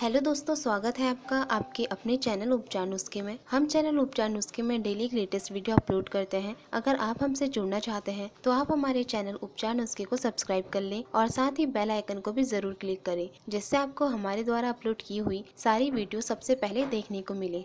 hello दोस्तों स्वागत है आपका आपके अपने चैनल उपचार नुस्खे में हम चैनल उपचार नुस्खे में डेली लेटेस्ट वीडियो अपलोड करते हैं अगर आप हमसे जुड़ना चाहते हैं तो आप हमारे चैनल उपचार नुस्खे को सब्सक्राइब कर लें और साथ ही बेल आइकन को भी जरूर क्लिक करें जिससे आपको हमारे द्वारा अपलोड की हुई सारी वीडियो सबसे पहले देखने को मिले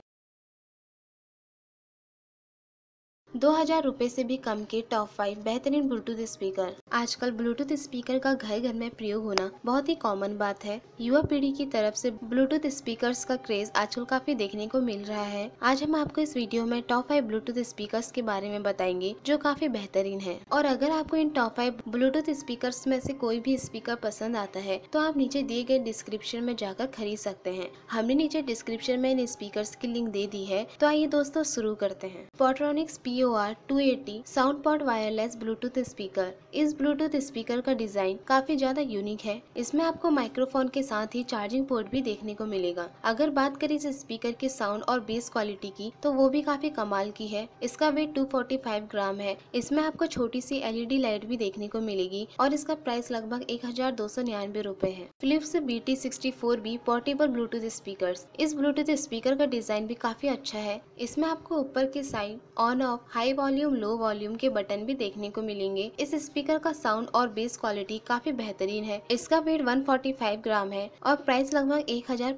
दो हजार रूपए से भी कम के टॉप फाइव बेहतरीन ब्लूटूथ स्पीकर आजकल ब्लूटूथ स्पीकर का घर घर में प्रयोग होना बहुत ही कॉमन बात है युवा पीढ़ी की तरफ से ब्लूटूथ स्पीकर्स का क्रेज आजकल काफी देखने को मिल रहा है आज हम आपको इस वीडियो में टॉप फाइव ब्लूटूथ स्पीकर्स के बारे में बताएंगे जो काफी बेहतरीन है और अगर आपको इन टॉप फाइव ब्लूटूथ स्पीकर में से कोई भी स्पीकर पसंद आता है तो आप नीचे दिए गए डिस्क्रिप्शन में जाकर खरीद सकते हैं हमने नीचे डिस्क्रिप्शन में इन स्पीकर की लिंक दे दी है तो आइए दोस्तों शुरू करते हैं Portronics PO zero R two eighty sound pod wireless Bluetooth speaker इस ब्लूटूथ स्पीकर का डिजाइन काफी ज्यादा यूनिक है इसमें आपको माइक्रोफोन के साथ ही चार्जिंग पोर्ट भी देखने को मिलेगा अगर बात करें इस स्पीकर के साउंड और बेस क्वालिटी की तो वो भी काफी कमाल की है इसका वेट फाइव ग्राम है इसमें आपको छोटी सी एलईडी लाइट e भी देखने को मिलेगी और इसका प्राइस लगभग एक हजार दो सौ निन्यानवे रूपए है Philips B T sixty four B portable Bluetooth speaker इस ब्लूटूथ स्पीकर का डिजाइन भी काफी अच्छा है इसमें आपको ऊपर के side on off high volume low volume के बटन भी देखने को मिलेंगे इस स्पीकर का साउंड और बेस क्वालिटी काफी बेहतरीन है इसका वेट 145 ग्राम है और प्राइस लगभग एक हजार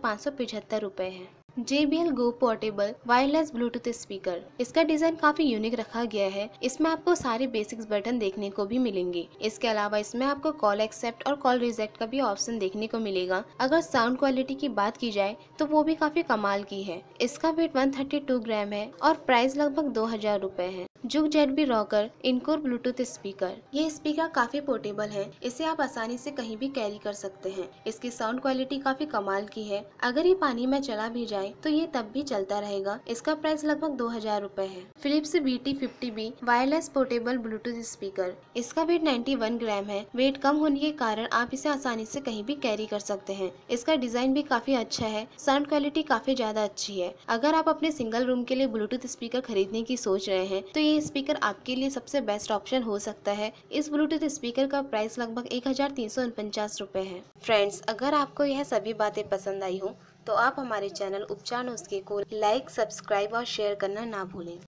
है JBL Go portable wireless Bluetooth speaker इसका डिजाइन काफी यूनिक रखा गया है इसमें आपको सारे बेसिक्स बटन देखने को भी मिलेंगे इसके अलावा इसमें आपको कॉल एक्सेप्ट और कॉल रिजेक्ट का भी ऑप्शन देखने को मिलेगा अगर साउंड क्वालिटी की बात की जाए तो वो भी काफी कमाल की है इसका वेट 132 ग्राम है और प्राइस लगभग दो हजार रूपए है Zoook Z B rocker encore Bluetooth speaker ये स्पीकर काफी पोर्टेबल है इसे आप आसानी से कहीं भी कैरी कर सकते हैं इसकी साउंड क्वालिटी काफी कमाल की है अगर ये पानी में चला भी जाए तो ये तब भी चलता रहेगा इसका प्राइस लगभग दो हजार रूपए है Philips B T fifty B wireless portable Bluetooth speaker इसका वेट नाइन्टी वन ग्राम है वेट कम होने के कारण आप इसे आसानी से कहीं भी कैरी कर सकते हैं इसका डिजाइन भी काफी अच्छा है साउंड क्वालिटी काफी ज्यादा अच्छी है अगर आप अपने सिंगल रूम के लिए ब्लूटूथ स्पीकर खरीदने की सोच रहे हैं तो ये स्पीकर आपके लिए सबसे बेस्ट ऑप्शन हो सकता है इस ब्लूटूथ स्पीकर का प्राइस लगभग एक हज़ार तीन सौ है फ्रेंड्स अगर आपको यह सभी बातें पसंद आई हो तो आप हमारे चैनल उपचार नुस्खे को लाइक सब्सक्राइब और शेयर करना ना भूलें